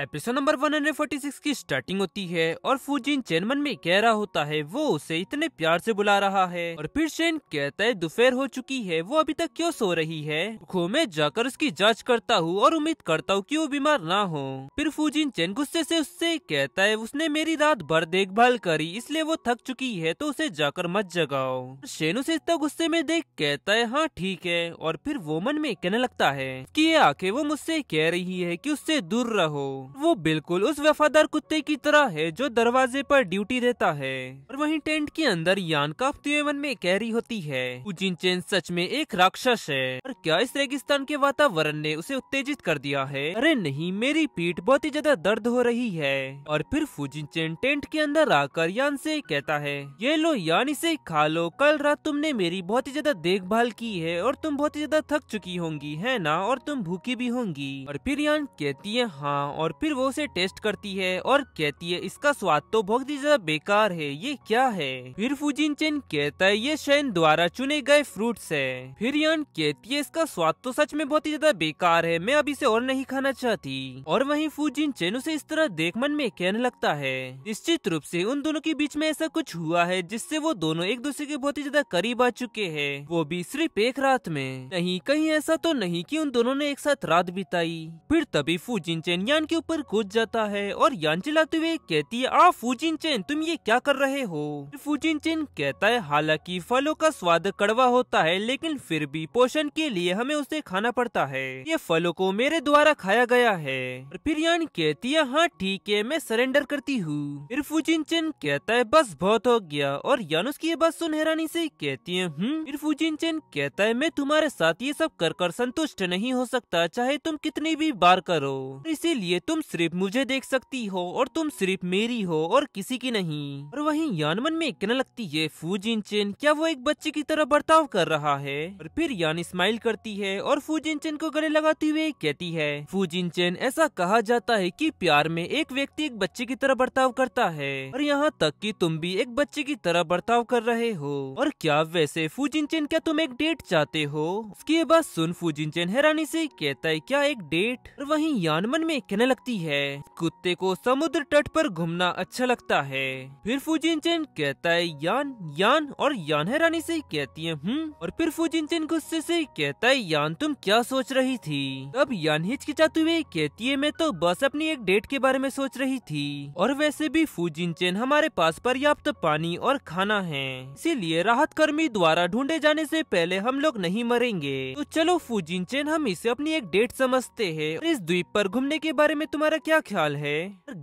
episode number 146 की starting होती है और फूजिन चेनमन में कह रहा होता है वो उसे इतने प्यार से बुला रहा है और फिर शेन कहता है दोपहर हो चुकी है वो अभी तक क्यों सो रही है खो में जाकर उसकी जांच करता हूँ और उम्मीद करता हूँ कि वो बीमार ना हो फिर फूजिन चेन गुस्से से उससे कहता है उसने मेरी रात भर देखभाल करी इसलिए वो थक चुकी है तो उसे जाकर मत जगाओ शेन उसे इतना गुस्से में देख कहता है हाँ ठीक है और फिर वो मन में कहने लगता है की आखिर वो मुझसे कह रही है की उससे दूर रहो वो बिल्कुल उस वफादार कुत्ते की तरह है जो दरवाजे पर ड्यूटी देता है और वहीं टेंट के अंदर यान का में कैरी होती है उजिन चेन सच में एक राक्षस है और क्या इस रेगिस्तान के वातावरण ने उसे उत्तेजित कर दिया है अरे नहीं मेरी पीठ बहुत ही ज्यादा दर्द हो रही है और फिर फूजिन चेन टेंट के अंदर आकर यान से कहता है ये लो यान इसे खा लो कल रात तुमने मेरी बहुत ही ज्यादा देखभाल की है और तुम बहुत ही ज्यादा थक चुकी होंगी है ना और तुम भूखी भी होंगी और फिर यान कहती है हाँ और फिर वो उसे टेस्ट करती है और कहती है इसका स्वाद तो बहुत ही ज्यादा बेकार है ये क्या है फिर फूजिन चेन कहता है ये शैन द्वारा चुने गए फ्रूट है फिर यन कहती है इसका स्वाद तो सच में बहुत ही ज्यादा बेकार है मैं अब इसे और नहीं खाना चाहती और वही फूजिन चेन उसे इस तरह देख मन में कहने लगता है निश्चित रूप ऐसी उन दोनों के बीच में ऐसा कुछ हुआ है जिससे वो दोनों एक दूसरे के बहुत ही ज्यादा करीब आ चुके हैं वो भी सिर्फ एक रात में नहीं कहीं ऐसा तो नहीं की उन दोनों ने एक साथ रात बिताई फिर तभी फूजिन चेन यान के ऊपर कूद जाता है और यान चलाते तो हुए कहती है आ फूजिन चैन तुम ये क्या कर रहे हो फूजिन चैन कहता है हालांकि फलों का स्वाद कड़वा होता है लेकिन फिर भी पोषण के लिए हमें उसे खाना पड़ता है ये फलों को मेरे द्वारा खाया गया है और फिर यान कहती है हाँ ठीक है मैं सरेंडर करती हूँ फिर फूजिन चैन कहता है बस बहुत हो गया और यान उसकी ये बात सुन हैरानी से कहती है हम्म फिर फूजिन चैन कहता है मैं तुम्हारे साथ ये सब कर कर संतुष्ट नहीं हो सकता चाहे तुम कितनी भी बार करो इसीलिए तो तुम सिर्फ मुझे देख सकती हो और तुम सिर्फ मेरी हो और किसी की नहीं और वहीं यानमन में कहने लगती है फूजिन चेन क्या वो एक बच्चे की तरह बर्ताव कर रहा है और फिर यान स्माइल करती है और फूजिन चेन को गले लगाती हुए कहती है फूजिन चेन ऐसा कहा जाता है की प्यार में एक व्यक्ति एक बच्चे की तरह बर्ताव करता है और यहाँ तक की तुम भी एक बच्चे की तरह बर्ताव कर रहे हो और क्या वैसे फूजिन चेन क्या तुम एक डेट चाहते हो उसकी बात सुन फूजिन चेन हैरानी से कहता है क्या एक डेट और वहीं यानमन में कहने लगता लगती है कुत्ते को समुद्र तट पर घूमना अच्छा लगता है फिर फूजिन चैन कहता है यान यान और यान है रानी से कहती है हम्म और फिर चैन गुस्से से कहता है यान तुम क्या सोच रही थी तब यान हिचकिचाते हुए कहती है मैं तो बस अपनी एक डेट के बारे में सोच रही थी और वैसे भी फूजिन चैन हमारे पास पर्याप्त पानी और खाना है इसीलिए राहत कर्मी द्वारा ढूंढे जाने से पहले हम लोग नहीं मरेंगे तो चलो फूजिन चैन हम इसे अपनी एक डेट समझते हैं इस द्वीप पर घूमने के बारे में तुम्हारा क्या ख्याल है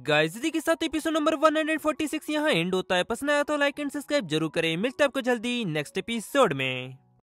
गाइस के साथ एपिसोड नंबर 146 यहाँ एंड होता है पसंद आया तो लाइक एंड सब्सक्राइब जरूर करें मिलते हैं आपको जल्दी नेक्स्ट एपिसोड में